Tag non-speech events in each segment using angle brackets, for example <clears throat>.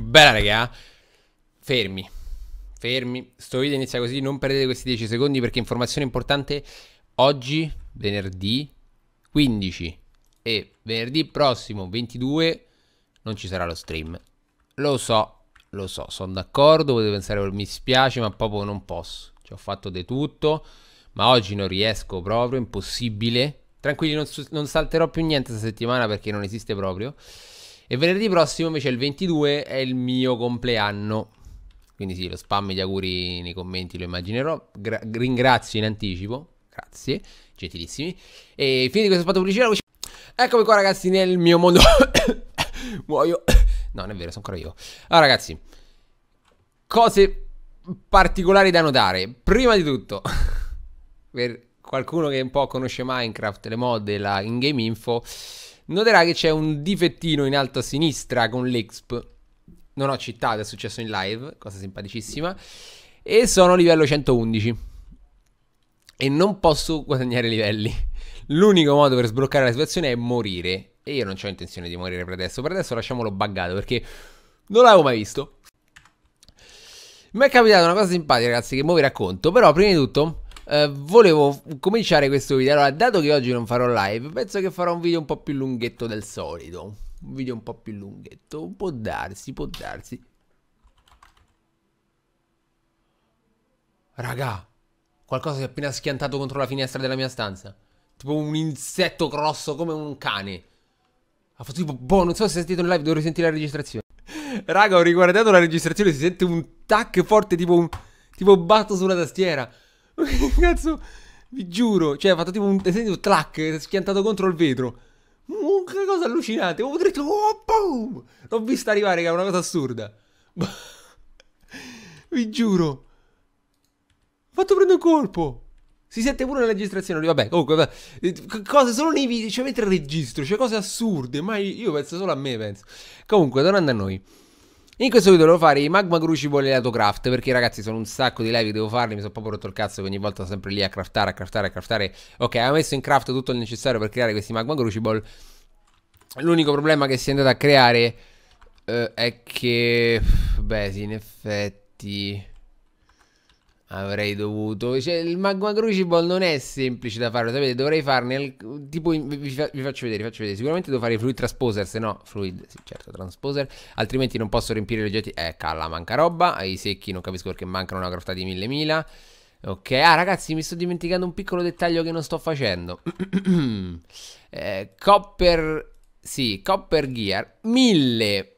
Bella raga eh. Fermi Fermi Sto video inizia così Non perdete questi 10 secondi Perché informazione importante Oggi Venerdì 15 E venerdì prossimo 22 Non ci sarà lo stream Lo so Lo so Sono d'accordo Potete pensare Mi spiace Ma proprio non posso Ci ho fatto di tutto Ma oggi non riesco proprio Impossibile Tranquilli non, non salterò più niente questa settimana Perché non esiste proprio e venerdì prossimo invece il 22 è il mio compleanno. Quindi sì, lo spam gli auguri nei commenti lo immaginerò. Gra- ringrazio in anticipo. Grazie, gentilissimi. E fine di questo spazio pubblicitario. Eccomi qua ragazzi nel mio mondo. <coughs> Muoio. <coughs> no, non è vero, sono ancora io. Allora ah, ragazzi, cose particolari da notare. Prima di tutto, <laughs> per qualcuno che un po' conosce Minecraft, le mod e la in-game info noterà che c'è un difettino in alto a sinistra con l'Exp. Non ho citato, è successo in live, cosa simpaticissima. E sono livello 111. E non posso guadagnare livelli. L'unico modo per sbloccare la situazione è morire. E io non ho intenzione di morire per adesso. Per adesso lasciamolo buggato perché non l'avevo mai visto. Mi è capitata una cosa simpatica, ragazzi, che mo vi racconto. Però, prima di tutto, eh, volevo cominciare questo video. Allora, dato che oggi non farò live, penso che farò un video un po' più lunghetto del solito. Un video un po' più lunghetto. Può darsi, può darsi. Raga, qualcosa si è appena schiantato contro la finestra della mia stanza. Tipo un insetto grosso come un cane. Ha fatto tipo, boh, non so se sentite in live, devo risentire la registrazione. <laughs> Raga, ho riguardato la registrazione, si sente un tac forte, tipo un... Tipo batto sulla tastiera. <laughs> Cazzo, vi giuro, cioè ha fatto tipo un, sentito, clac, schiantato contro il vetro. Una mm, cosa allucinante, ho dritto, oh, boom! L'ho vista arrivare, che è una cosa assurda. <laughs> vi giuro. Ho fatto prendere un colpo. Si sente pure la registrazione, vabbè, comunque, vabbè. Eh, cose solo nei video, cioè mentre registro, cioè cose assurde, ma io penso solo a me, penso. Comunque, tornando a noi. In questo video devo fare i magma crucible e l'autocraft perché ragazzi sono un sacco di live che devo farli, mi sono proprio rotto il cazzo che ogni volta sono sempre lì a craftare, a craftare, a craftare. Ok, avevo messo in craft tutto il necessario per creare questi magma crucible. L'unico problema che si è andato a creare eh, è che... Beh sì, in effetti avrei dovuto. Cioè, il Magma Crucible non è semplice da fare, sapete, dovrei farne il, tipo vi, vi, faccio vedere, vi faccio vedere. Sicuramente devo fare i fluid transposer, se no fluid, sì, certo, transposer, altrimenti non posso riempire le oggetti. Eh, calla, manca roba, ai secchi non capisco perché mancano una croftata di 1000 mila. Ok, ah ragazzi mi sto dimenticando un piccolo dettaglio che non sto facendo <clears throat> eh, Copper, sì, Copper Gear 1000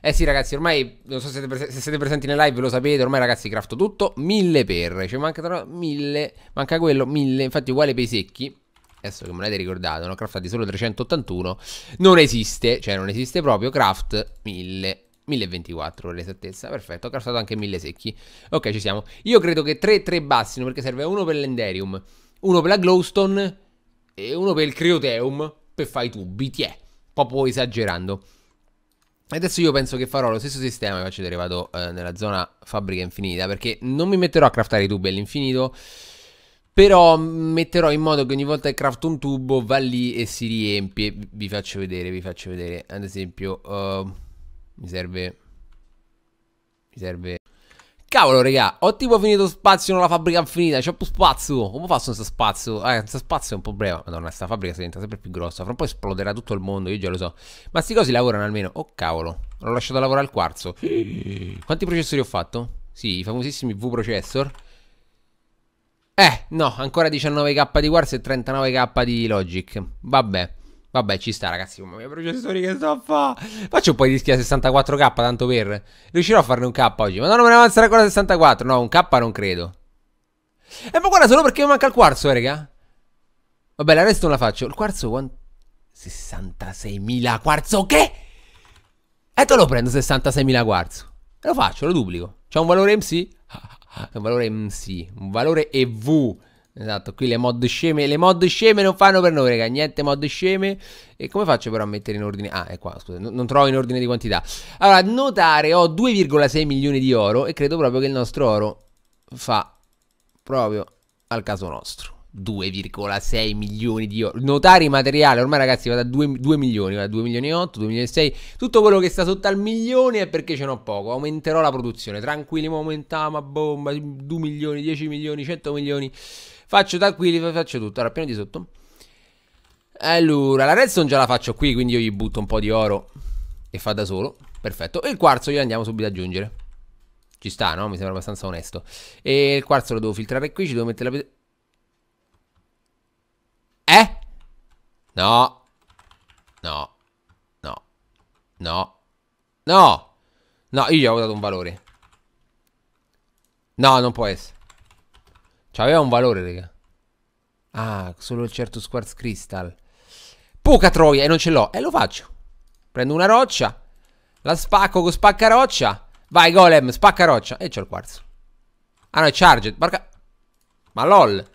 eh sì, ragazzi, ormai non so se siete, pres- se siete presenti nelle live, lo sapete. Ormai, ragazzi, crafto tutto. Mille per. Cioè, manca tra mille. Manca quello, mille. Infatti, uguale per i secchi. Adesso che me l'avete ricordato, ne ho craftati solo 381. Non esiste, cioè non esiste proprio. Craft 1000. 1024 per l'esattezza, perfetto, ho craftato anche 1000 secchi Ok, ci siamo Io credo che 3-3 bassino perché serve uno per l'enderium Uno per la glowstone E uno per il crioteum Per fare i tubi, tiè Proprio esagerando Adesso io penso che farò lo stesso sistema e faccio vedere, vado eh, nella zona fabbrica infinita, perché non mi metterò a craftare i tubi all'infinito, però metterò in modo che ogni volta che crafto un tubo va lì e si riempie. Vi faccio vedere, vi faccio vedere. Ad esempio, uh, mi serve... Mi serve... Cavolo, regà, ho tipo finito spazio nella fabbrica infinita, c'ho più spazio. Come faccio senza spazio? Eh, senza spazio è un problema. Madonna, sta fabbrica si diventa sempre più grossa. Fra un po' esploderà tutto il mondo, io già lo so. Ma sti cosi lavorano almeno. Oh, cavolo. L'ho lasciato lavorare al quarzo. Quanti processori ho fatto? Sì, i famosissimi V-processor. Eh, no, ancora 19k di Wars e 39k di Logic. Vabbè. Vabbè, ci sta, ragazzi. Mamma mia, processori che sto a fa. Faccio un po' di dischi a 64k, tanto per. Riuscirò a farne un K oggi. Ma no, non me ne avanzerà ancora 64. No, un K non credo. E ma guarda, solo perché mi manca il quarzo, eh, raga. Vabbè, la resto non la faccio. Il quarzo quanto? 66.000 quarzo, che? E te lo prendo 66.000 quarzo. E lo faccio, lo duplico. C'è un valore MC? <laughs> un valore MC, un valore EV. Esatto, qui le mod sceme, le mod sceme non fanno per noi, raga, niente mod sceme. E come faccio però a mettere in ordine? Ah, è qua, scusa, non, non trovo in ordine di quantità. Allora, notare, ho 2,6 milioni di oro e credo proprio che il nostro oro fa proprio al caso nostro. 2,6 milioni di euro. Notare materiale, ormai ragazzi va da 2, 2 milioni, va da 2 milioni e 8, 2 milioni e 6. Tutto quello che sta sotto al milione è perché ce n'ho poco. Aumenterò la produzione, tranquilli, ma aumentiamo a bomba, 2 milioni, 10 milioni, 100 milioni. Faccio tranquilli, faccio tutto. Allora, appena di sotto. Allora, la redstone già la faccio qui, quindi io gli butto un po' di oro e fa da solo. Perfetto. E il quarzo gli andiamo subito ad aggiungere. Ci sta, no? Mi sembra abbastanza onesto. E il quarzo lo devo filtrare qui, ci devo mettere la... No. No. No. No. No. No, io gli avevo dato un valore. No, non può essere. C'aveva un valore, raga. Ah, solo il certo Squartz Crystal. Poca troia, e non ce l'ho. E eh, lo faccio. Prendo una roccia. La spacco con spacca roccia. Vai, golem, spacca roccia. E c'ho il quarzo. Ah, no, è charged. Barca... Ma lol.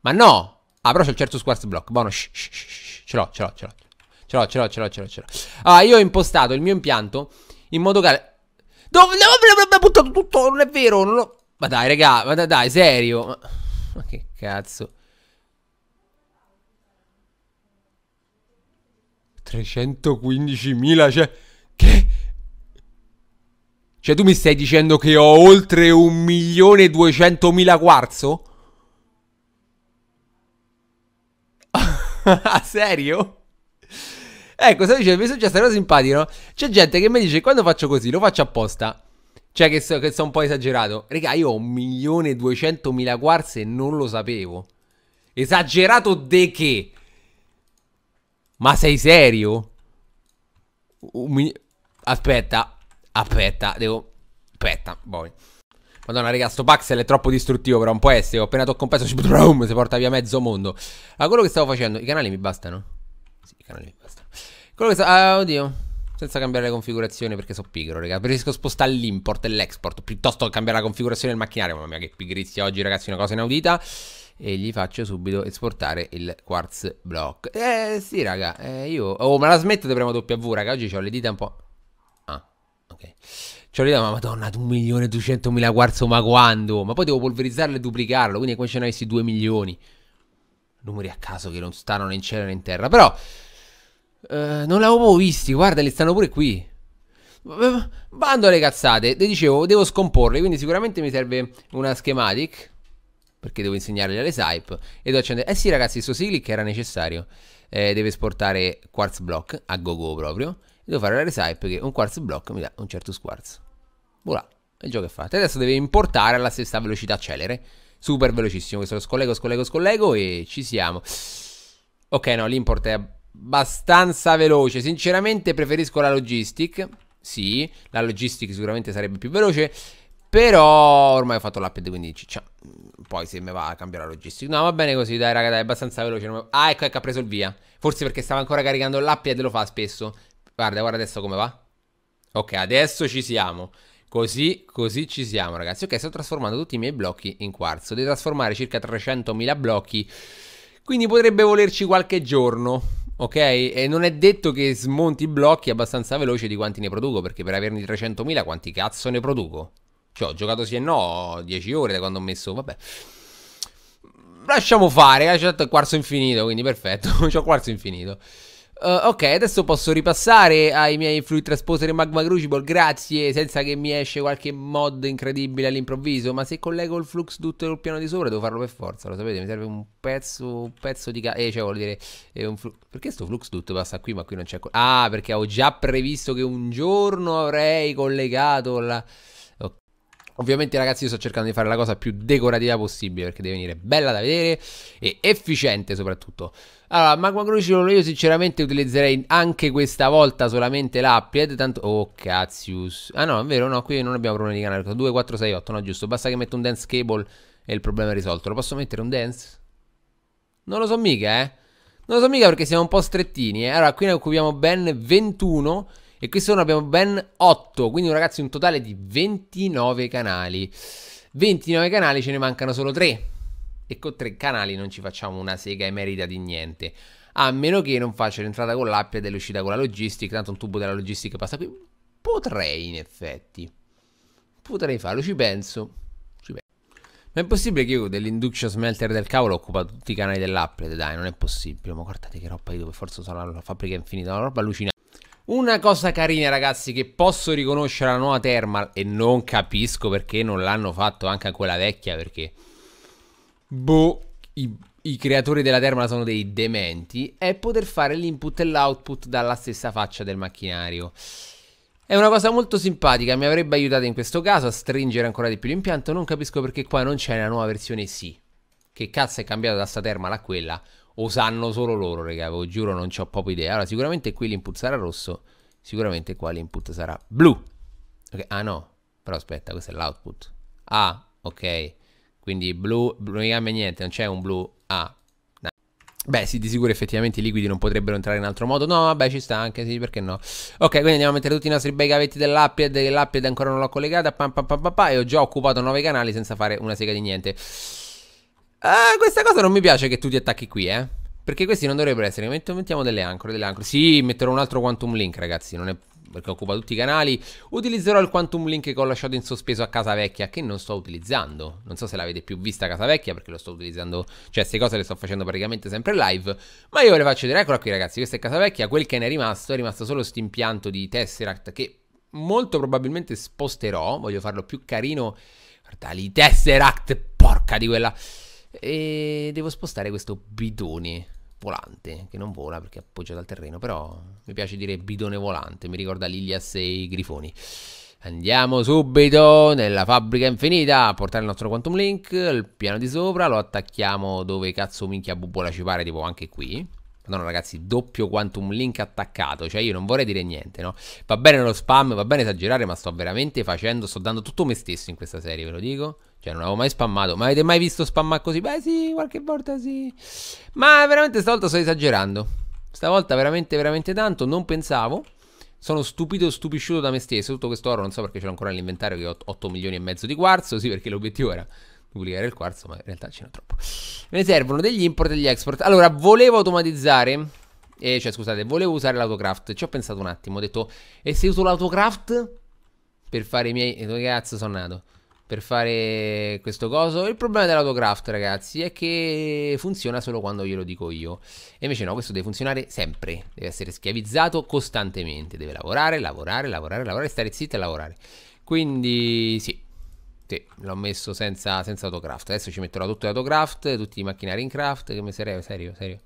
Ma no. Ah, però c'è il certo squarz block. Buono, shh, shh, shh, ce l'ho, ce l'ho, ce l'ho. Ce l'ho, ce l'ho, ce l'ho, ce l'ho, ce l'ho. Allora, ah, io ho impostato il mio impianto in modo che... Dove... L'ho buttato tutto, non è vero, non l'ho... Ma dai, raga, ma dai, dai serio. Ma... ma che cazzo. 315.000, cioè... Che... Cioè tu mi stai dicendo che ho oltre 1.200.000 quarzo? <laughs> A serio? Ecco, sta dicendo, mi è successa una cosa simpatica, no? C'è gente che mi dice, quando faccio così, lo faccio apposta. Cioè che so, che so un po' esagerato. Raga, io ho 1.200.000 quartz e non lo sapevo. Esagerato de che? Ma sei serio? Aspetta, aspetta, devo... Aspetta, poi... Boh. Madonna, raga, sto Paxel è troppo distruttivo, però non può essere. Ho appena tocco un pezzo, si porta via mezzo mondo. Ma quello che stavo facendo, i canali mi bastano? Sì, i canali mi bastano. Quello che stavo... Ah, oddio. Senza cambiare le configurazioni perché so pigro, raga. Preferisco spostare l'import e l'export piuttosto che cambiare la configurazione del macchinario. Mamma mia, che pigrizia oggi, ragazzi, una cosa inaudita. E gli faccio subito esportare il quartz block. Eh, sì, raga, eh, io... Oh, ma la smetto di premere W, raga. Oggi ho le dita un po'... Ah, ok. Cioè, io ma madonna, 1 milione e 200 mila quarzo, ma quando? Ma poi devo polverizzarlo e duplicarlo, quindi come ce ne avessi 2 milioni? Numeri a caso che non stanno né in cielo né in terra, però... Eh, non l'avevo visti, guarda, li stanno pure qui. Bando alle cazzate, le dicevo, devo scomporle, quindi sicuramente mi serve una schematic perché devo insegnargli alle SAIP e devo accendere. Eh sì, ragazzi, sto siglic era necessario. Eh, deve esportare quartz block a gogo -go proprio. E devo fare la resipe che un quartz block mi dà un certo squarzo. Voilà, il gioco è fatto. Adesso deve importare alla stessa velocità celere. Super velocissimo, questo lo scollego, scollego, scollego e ci siamo. Ok, no, l'import è abbastanza veloce. Sinceramente preferisco la logistic. Sì, la logistic sicuramente sarebbe più veloce. Però ormai ho fatto l'update, quindi cioè, poi se mi va a cambiare la logistica. No, va bene così, dai raga, dai, è abbastanza veloce. Ah, ecco, ecco, ha preso il via. Forse perché stava ancora caricando l'app e lo fa spesso. Guarda, guarda adesso come va. Ok, adesso ci siamo. Così, così ci siamo ragazzi. Ok, sto trasformando tutti i miei blocchi in quarzo. Devo trasformare circa 300.000 blocchi, quindi potrebbe volerci qualche giorno. Ok? E non è detto che smonti i blocchi abbastanza veloce di quanti ne produco, perché per averne 300.000 quanti cazzo ne produco? Cioè, ho giocato sì e no 10 ore da quando ho messo... Vabbè. Lasciamo fare, eh? c'è certo, quarzo infinito, quindi perfetto. <laughs> c'ho quarzo infinito. Uh, ok, adesso posso ripassare ai miei Fluid Transposer e Magma Crucible, grazie, senza che mi esce qualche mod incredibile all'improvviso, ma se collego il flux tutto col piano di sopra devo farlo per forza, lo sapete, mi serve un pezzo, un pezzo di... Ca- eh, cioè, vuol dire... Eh, perché sto flux tutto passa qui, ma qui non c'è... ah, perché avevo già previsto che un giorno avrei collegato la... Ovviamente ragazzi io sto cercando di fare la cosa più decorativa possibile perché deve venire bella da vedere e efficiente soprattutto. Allora, Magma Crucible io sinceramente utilizzerei anche questa volta solamente l'Appied, tanto... Oh, cazzius. Ah no, è vero, no, qui non abbiamo problemi di canale, 2, 4, 6, 8, no, giusto. Basta che metto un dance cable e il problema è risolto. Lo posso mettere un dance? Non lo so mica, eh. Non lo so mica perché siamo un po' strettini, eh. Allora, qui ne occupiamo ben 21... E qui sono abbiamo ben 8, quindi ragazzi un totale di 29 canali. 29 canali ce ne mancano solo 3. E con 3 canali non ci facciamo una sega emerita di niente. A meno che non faccia l'entrata con l'app e l'uscita con la logistica. Tanto un tubo della logistica passa qui. Potrei in effetti. Potrei farlo, ci penso. Ma è possibile che io dell'induction smelter del cavolo occupa tutti i canali dell'Apple? Dai, non è possibile. Ma guardate che roba io dove forse sarà la fabbrica infinita, una roba allucinante. Una cosa carina ragazzi che posso riconoscere alla nuova Thermal e non capisco perché non l'hanno fatto anche a quella vecchia perché boh, i, i creatori della Thermal sono dei dementi, è poter fare l'input e l'output dalla stessa faccia del macchinario. È una cosa molto simpatica, mi avrebbe aiutato in questo caso a stringere ancora di più l'impianto, non capisco perché qua non c'è la nuova versione sì. Che cazzo è cambiato da sta Thermal a quella? o sanno solo loro, raga, ve lo giuro, non ho proprio idea. Allora, sicuramente qui l'input sarà rosso, sicuramente qua l'input sarà blu. Okay. Ah no, però aspetta, questo è l'output. Ah, ok, quindi blu, blu non cambia niente, non c'è un blu. Ah, Beh, sì, di sicuro effettivamente i liquidi non potrebbero entrare in altro modo. No, vabbè, ci sta anche, sì, perché no. Ok, quindi andiamo a mettere tutti i nostri bei gavetti dell'Appiad, che l'Appiad ancora non l'ho collegata, pam, pam, pam, pam, e ho già occupato 9 canali senza fare una sega di niente. Ah, questa cosa non mi piace che tu ti attacchi qui, eh. Perché questi non dovrebbero essere. Mettiamo delle ancore, delle ancore. Sì, metterò un altro Quantum Link, ragazzi. Non è perché occupa tutti i canali. Utilizzerò il Quantum Link che ho lasciato in sospeso a casa vecchia, che non sto utilizzando. Non so se l'avete più vista a casa vecchia, perché lo sto utilizzando, cioè queste cose le sto facendo praticamente sempre live. Ma io ve le faccio vedere, eccola qui ragazzi, questa è casa vecchia, quel che ne è rimasto, è rimasto solo questo impianto di Tesseract che molto probabilmente sposterò, voglio farlo più carino. Guarda lì, Tesseract, porca di quella e devo spostare questo bidone volante che non vola perché è appoggiato al terreno però mi piace dire bidone volante mi ricorda l'Ilias e i grifoni Andiamo subito nella fabbrica infinita a portare il nostro Quantum Link, il piano di sopra, lo attacchiamo dove cazzo minchia bubola ci pare, tipo anche qui. Madonna ragazzi, doppio quantum link attaccato, cioè io non vorrei dire niente, no? Va bene lo spam, va bene esagerare, ma sto veramente facendo, sto dando tutto me stesso in questa serie, ve lo dico. Cioè non avevo mai spammato, ma avete mai visto spammare così? Beh sì, qualche volta sì. Ma veramente stavolta sto esagerando. Stavolta veramente, veramente tanto, non pensavo. Sono stupito, stupisciuto da me stesso, tutto questo oro non so perché ce l'ho ancora nell'inventario che ho 8 milioni e mezzo di quarzo, sì perché l'obiettivo era pubblicare il quarzo, ma in realtà ce n'è troppo. Me ne servono degli import e degli export. Allora, volevo automatizzare, eh, cioè scusate, volevo usare l'autocraft. Ci ho pensato un attimo, ho detto, e se uso l'autocraft per fare i miei... Eh, dove cazzo sono nato? Per fare questo coso. Il problema dell'autocraft, ragazzi, è che funziona solo quando glielo dico io. E invece no, questo deve funzionare sempre. Deve essere schiavizzato costantemente. Deve lavorare, lavorare, lavorare, lavorare, stare zitto e lavorare. Quindi sì, sì, l'ho messo senza, senza autocraft. Adesso ci metterò tutto l'autocraft, tutti i macchinari in craft, che mi serve, serio, serio.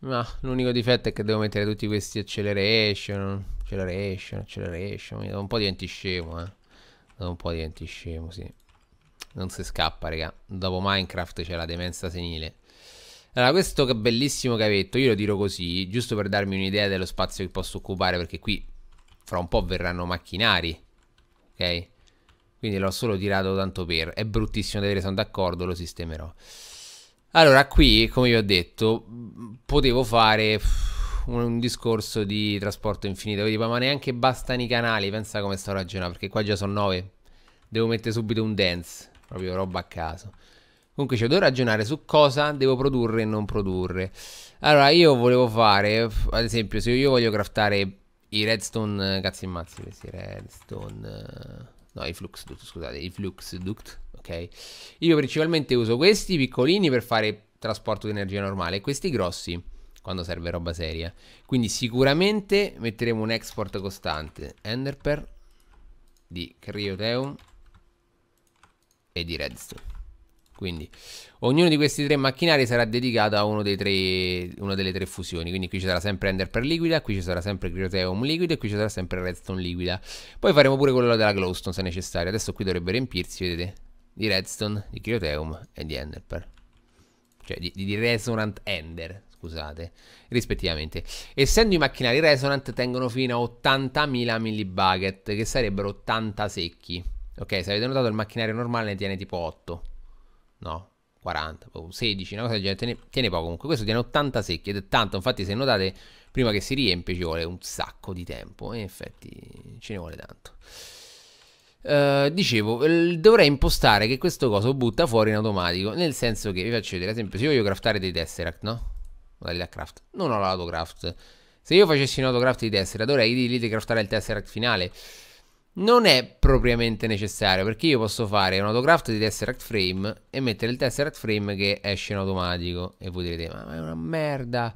Ma l'unico difetto è che devo mettere tutti questi acceleration, acceleration, acceleration. Da un po' diventi scemo, eh. Da un po' diventi scemo, sì. Non si scappa, raga. Dopo Minecraft c'è la demenza senile. Allora, questo che bellissimo cavetto, io lo tiro così, giusto per darmi un'idea dello spazio che posso occupare, perché qui fra un po' verranno macchinari, ok? Quindi l'ho solo tirato tanto per. È bruttissimo da avere, sono d'accordo, lo sistemerò. Allora, qui, come vi ho detto, potevo fare un, discorso di trasporto infinito. Vedi, ma neanche bastano i canali. Pensa come sto ragionando. Perché qua già sono 9. Devo mettere subito un dance. Proprio roba a caso. Comunque, cioè, devo ragionare su cosa devo produrre e non produrre. Allora, io volevo fare. Ad esempio, se io voglio craftare i redstone. Eh, Cazzi in mazzi questi redstone. Eh no, i flux duct, scusate, i flux duct, ok? Io principalmente uso questi piccolini per fare trasporto di energia normale, questi grossi quando serve roba seria. Quindi sicuramente metteremo un export costante, enderper di cryoteum e di redstone. Quindi ognuno di questi tre macchinari sarà dedicato a tre, una delle tre fusioni. Quindi qui ci sarà sempre Ender per liquida, qui ci sarà sempre Cryoteum liquido e qui ci sarà sempre Redstone liquida. Poi faremo pure quello della Glowstone se necessario. Adesso qui dovrebbe riempirsi, vedete, di Redstone, di Cryoteum e di Ender Cioè di, di Resonant Ender, scusate, rispettivamente. Essendo i macchinari Resonant tengono fino a 80.000 millibucket, che sarebbero 80 secchi. Ok, se avete notato il macchinario normale ne tiene tipo 8 no, 40, 16, una cosa del genere, tiene, poco comunque, questo tiene 80 secchi ed è tanto, infatti se notate prima che si riempie ci vuole un sacco di tempo e in effetti ce ne vuole tanto. Uh, dicevo, dovrei impostare che questo coso butta fuori in automatico, nel senso che vi faccio vedere, ad esempio, se io voglio craftare dei tesseract, no? Modalità craft, non ho l'autocraft. Se io facessi un autocraft di tesseract, dovrei dirgli di craftare il tesseract finale non è propriamente necessario perché io posso fare un autocraft di Tesseract Frame e mettere il Tesseract Frame che esce in automatico e voi direte ma è una merda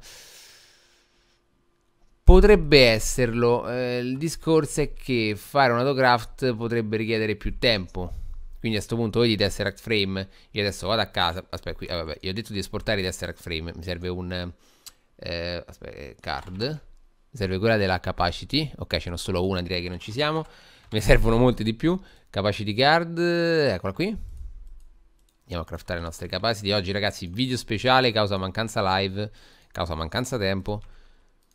potrebbe esserlo eh, il discorso è che fare un autocraft potrebbe richiedere più tempo quindi a questo punto vedi Tesseract Frame io adesso vado a casa aspetta qui ah, vabbè io ho detto di esportare i Tesseract Frame mi serve un eh, aspetta, eh, card mi serve quella della capacity ok ce n'ho solo una direi che non ci siamo mi servono molti di più. Capacity card, eccola qui. Andiamo a craftare le nostre capacity. Oggi ragazzi video speciale causa mancanza live, causa mancanza tempo.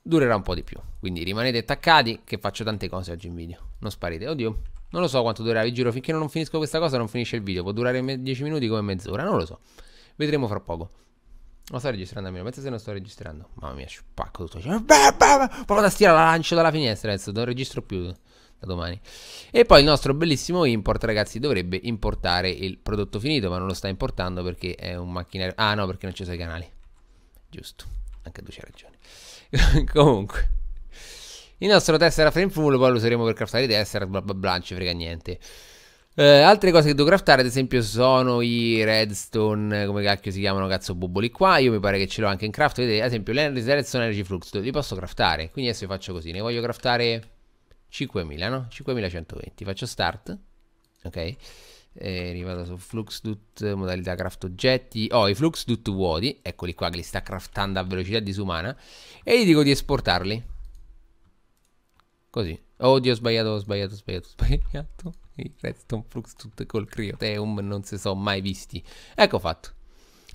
Durerà un po' di più. Quindi rimanete attaccati che faccio tante cose oggi in video. Non sparite. Oddio, non lo so quanto durerà, vi giuro, finché non finisco questa cosa non finisce il video. Può durare 10 minuti come mezz'ora, non lo so. Vedremo fra poco. Lo sto registrando almeno, pensa se non sto registrando. Mamma mia, spacco tutto. Proprio da stira la lancio dalla finestra adesso, non registro più a domani. E poi il nostro bellissimo import, ragazzi, dovrebbe importare il prodotto finito, ma non lo sta importando perché è un macchinario... Ah no, perché non ci sono i canali. Giusto, anche tu c'hai ragione. <laughs> Comunque... Il nostro tessera frame full poi lo useremo per craftare i tessera, bla bla bla, non ci frega niente. Eh, altre cose che devo craftare, ad esempio, sono i redstone, come cacchio si chiamano, cazzo, buboli qua. Io mi pare che ce l'ho anche in craft. Vedete, ad esempio, l'energy Redstone Energy Flux, li posso craftare. Quindi adesso io faccio così, ne voglio craftare 5000 no? 5120 faccio start ok e rivado su Fluxdut modalità craft oggetti ho oh, i Fluxdut vuoti eccoli qua che li sta craftando a velocità disumana e gli dico di esportarli così oddio ho sbagliato ho sbagliato ho sbagliato ho sbagliato <laughs> i redstone Fluxdut col Cryoteum non si sono mai visti ecco fatto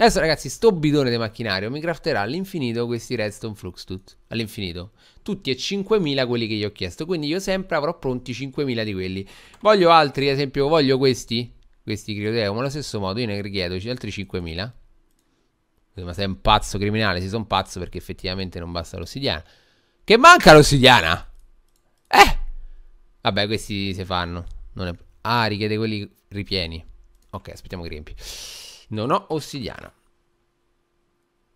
Adesso ragazzi, sto bidone di macchinario mi crafterà all'infinito questi redstone flux fluxtut, all'infinito. Tutti e 5.000 quelli che gli ho chiesto, quindi io sempre avrò pronti 5.000 di quelli. Voglio altri, ad esempio, voglio questi, questi criodeo, ma allo stesso modo io ne richiedo altri 5.000. Ma sei un pazzo criminale, sei un pazzo perché effettivamente non basta l'ossidiana. Che manca l'ossidiana? Eh! Vabbè, questi si fanno. È... Ah, richiede quelli ripieni. Ok, aspettiamo che riempi. Non ho ossidiana.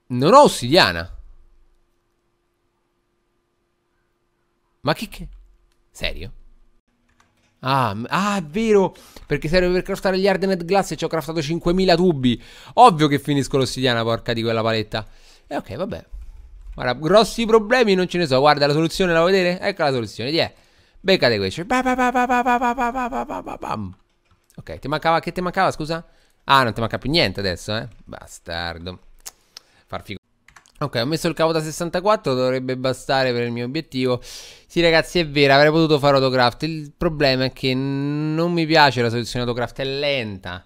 Non ho ossidiana. Ma che che? Serio? Ah, ah, è vero, perché serve per craftare gli Ardenet Glass e ci ho craftato 5000 tubi. Ovvio che finisco l'ossidiana, porca di quella paletta. E ok, vabbè. Guarda, grossi problemi non ce ne so. Guarda, la soluzione la vuoi vedere? Ecco la soluzione, ti è. Beccate questo. Ok, ti mancava, che ti mancava, scusa? Ah, non ti manca più niente adesso, eh? Bastardo. Far figura. Ok, ho messo il cavo da 64, dovrebbe bastare per il mio obiettivo. Sì, ragazzi, è vero, avrei potuto fare autocraft. Il problema è che non mi piace la soluzione autocraft, è lenta.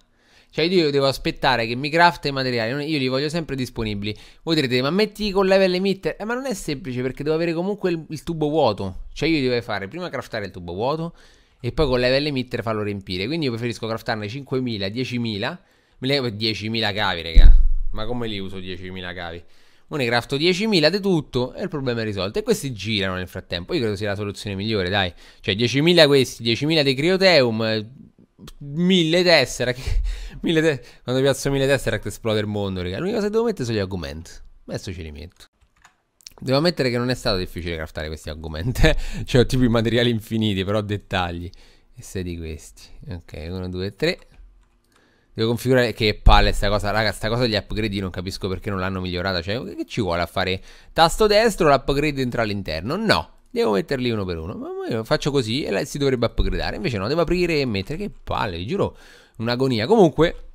Cioè io devo aspettare che mi craft i materiali, io li voglio sempre disponibili. Voi direte, ma metti con level emitter? Eh, ma non è semplice perché devo avere comunque il, il tubo vuoto. Cioè io devo fare prima craftare il tubo vuoto, e poi con level emitter farlo riempire. Quindi io preferisco craftarne 5.000, 10.000. 10.000 cavi, raga. Ma come li uso 10.000 cavi? Ora ne crafto 10.000 di tutto e il problema è risolto. E questi girano nel frattempo. Io credo sia la soluzione migliore, dai. Cioè 10.000 questi, 10.000 di Crioteum, 1000 tessere. Quando piazzo 1000 tessere esplode il mondo, raga. L'unica cosa che devo mettere sono gli augment. Adesso ce li metto. Devo ammettere che non è stato difficile craftare questi argomenti. Eh. <laughs> cioè, ho tipo i materiali infiniti, però dettagli. E sei di questi. Ok, uno, due, tre. Devo configurare che palle sta cosa, raga, sta cosa degli upgrade non capisco perché non l'hanno migliorata, cioè che ci vuole a fare tasto destro l'upgrade entra all'interno? No, devo metterli uno per uno, ma io faccio così e si dovrebbe upgradare, invece no, devo aprire e mettere, che palle, vi giuro, un'agonia. Comunque,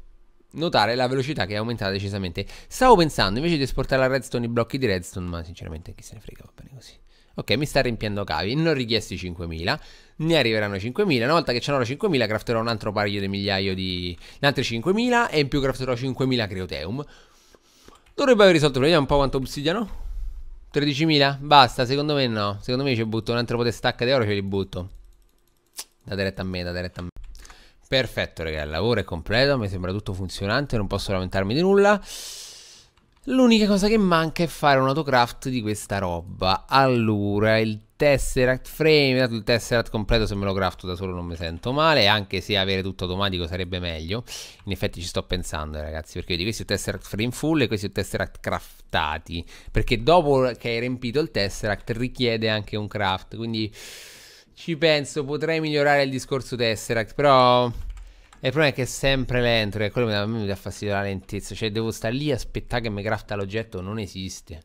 notare la velocità che è aumentata decisamente. Stavo pensando invece di esportare la redstone i blocchi di redstone, ma sinceramente chi se ne frega, va bene così. Ok, mi sta riempiendo cavi, ne ho richiesti 5.000, ne arriveranno 5.000, una volta che ce n'ho 5.000 crafterò un altro paio di migliaio di... Un altri 5.000 e in più crafterò 5.000 creoteum. Dovrebbe aver risolto vediamo un po' quanto obsidiano. 13.000? Basta, secondo me no, secondo me ci butto un altro po' di stacca di oro, ce li butto. Da diretta a me, da diretta a me. Perfetto, ragazzi, il lavoro è completo, mi sembra tutto funzionante, non posso lamentarmi di nulla. L'unica cosa che manca è fare un autocraft di questa roba. Allora, il Tesseract Frame, il Tesseract completo se me lo crafto da solo non mi sento male, anche se avere tutto automatico sarebbe meglio. In effetti ci sto pensando, ragazzi, perché vedi, questi è Tesseract Frame full e questi è Tesseract craftati, perché dopo che hai riempito il Tesseract richiede anche un craft, quindi ci penso, potrei migliorare il discorso Tesseract, però... Il problema è che è sempre lento, e quello mi dà, mi dà fastidio la lentezza. Cioè, devo stare lì a aspettare che mi crafta l'oggetto, non esiste.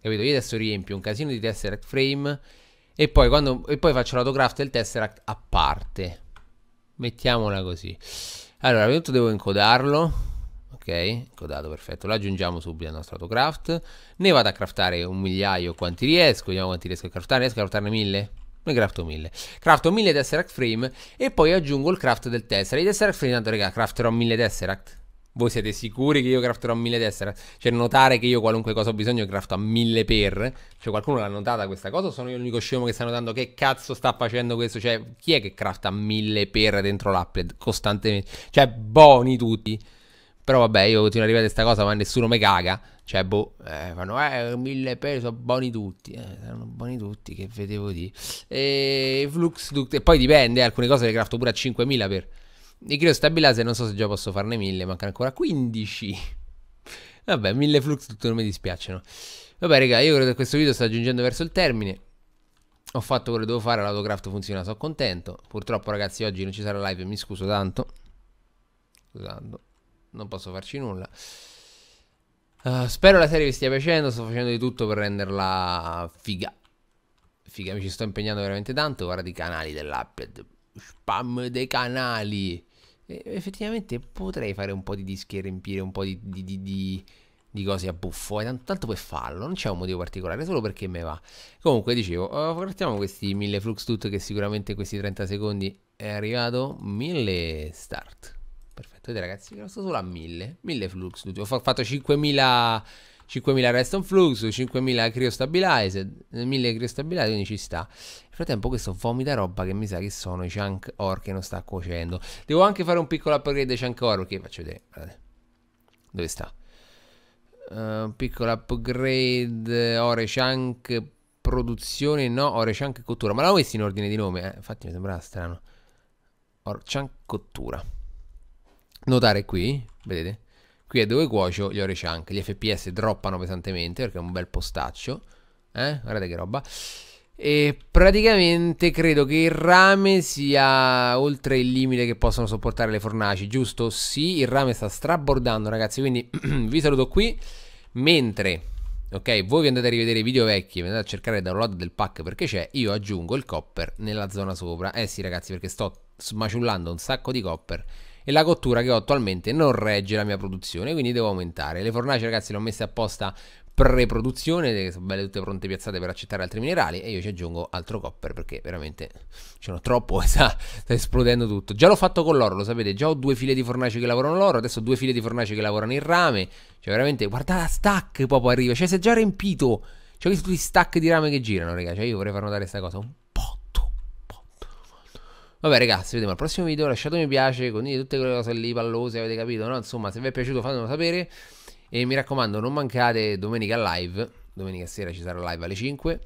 Capito? Io adesso riempio un casino di Tesseract Frame e poi, quando, e poi faccio l'autocraft del Tesseract a parte. Mettiamola così. Allora, prima di tutto devo incodarlo. Ok, incodato, perfetto. Lo aggiungiamo subito al nostro autocraft. Ne vado a craftare un migliaio quanti riesco. Vediamo quanti riesco a craftare. Riesco a craftarne mille? ne crafto 1000 crafto 1000 tesseract frame e poi aggiungo il craft del tesseract i tesseract frame tanto raga crafterò 1000 tesseract voi siete sicuri che io crafterò 1000 tesseract? Cioè notare che io qualunque cosa ho bisogno crafto a 1000 per Cioè qualcuno l'ha notata questa cosa o sono io l'unico scemo che sta notando che cazzo sta facendo questo? Cioè chi è che crafta 1000 per dentro l'applet costantemente? Cioè boni tutti però vabbè, io continuo a ripetere questa cosa, ma nessuno mi caga. Cioè, boh, eh, fanno, eh, mille peso, buoni tutti. Eh, sono buoni tutti, che vedevo di. E Flux, e poi dipende, eh, alcune cose le crafto pure a 5000 per... E creo stabilase, non so se già posso farne 1000, mancano ancora 15. <laughs> Vabbè, 1000 flux tutto non mi dispiacciono. Vabbè, raga, io credo che questo video sta giungendo verso il termine. Ho fatto quello che devo fare, l'autocraft funziona, sono contento. Purtroppo, ragazzi, oggi non ci sarà live, mi scuso tanto. Scusando non posso farci nulla. Uh, spero la serie vi stia piacendo, sto facendo di tutto per renderla figa. Figa, mi ci sto impegnando veramente tanto. Guarda i canali dell'app, spam dei canali. E effettivamente potrei fare un po' di dischi e riempire un po' di, di, di, di di cose a buffo. E eh, tanto, tanto per farlo, non c'è un motivo particolare, solo perché me va. Comunque, dicevo, partiamo eh, questi 1000 flux tut che sicuramente in questi 30 secondi è arrivato. 1000 start vedete ragazzi, mi sto solo a 1000, 1000 flux, ho fatto 5000, 5000 rest on flux, 5000 cryo Stabilized, 1000 cryo Stabilized, quindi ci sta. Nel frattempo questo vomita roba che mi sa che sono i chunk ore che non sta cuocendo. Devo anche fare un piccolo upgrade ai chunk ore, ok, faccio vedere, guardate, dove sta? Uh, piccolo upgrade ore chunk produzione no ore chunk cottura ma l'avevo messo in ordine di nome eh? infatti mi sembrava strano ore chunk cottura notare qui, vedete, qui è dove cuocio gli orechunk, gli fps droppano pesantemente perché è un bel postaccio, eh? guardate che roba, e praticamente credo che il rame sia oltre il limite che possono sopportare le fornaci, giusto? Sì, il rame sta strabordando ragazzi, quindi <clears throat> vi saluto qui, mentre... Ok, voi vi andate a rivedere i video vecchi, vi andate a cercare il download del pack perché c'è, io aggiungo il copper nella zona sopra. Eh sì ragazzi, perché sto smaciullando un sacco di copper e la cottura che ho attualmente non regge la mia produzione, quindi devo aumentare. Le fornaci ragazzi le ho messe apposta pre-produzione, che sono belle tutte pronte piazzate per accettare altri minerali e io ci aggiungo altro copper perché veramente <laughs> c'è n'ho troppo e sta, sta, esplodendo tutto. Già l'ho fatto con l'oro, lo sapete, già ho due file di fornaci che lavorano l'oro, adesso ho due file di fornaci che lavorano il rame, cioè veramente guardate la stack proprio arriva, cioè si è già riempito, cioè ho visto tutti i stack di rame che girano ragazzi, cioè io vorrei far notare questa cosa. Vabbè ragazzi, vediamo al prossimo video, lasciate mi piace, condividete tutte quelle cose lì pallose, avete capito, no? Insomma, se vi è piaciuto fatemelo sapere e mi raccomando non mancate domenica live, domenica sera ci sarà live alle 5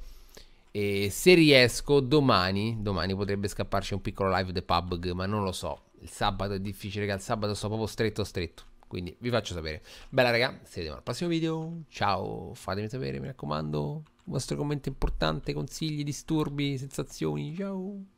e se riesco domani, domani potrebbe scapparci un piccolo live The PUBG, ma non lo so, il sabato è difficile che il sabato sto proprio stretto stretto, quindi vi faccio sapere. Bella raga, ci vediamo al prossimo video, ciao, fatemi sapere, mi raccomando, il vostro commento importante, consigli, disturbi, sensazioni, ciao.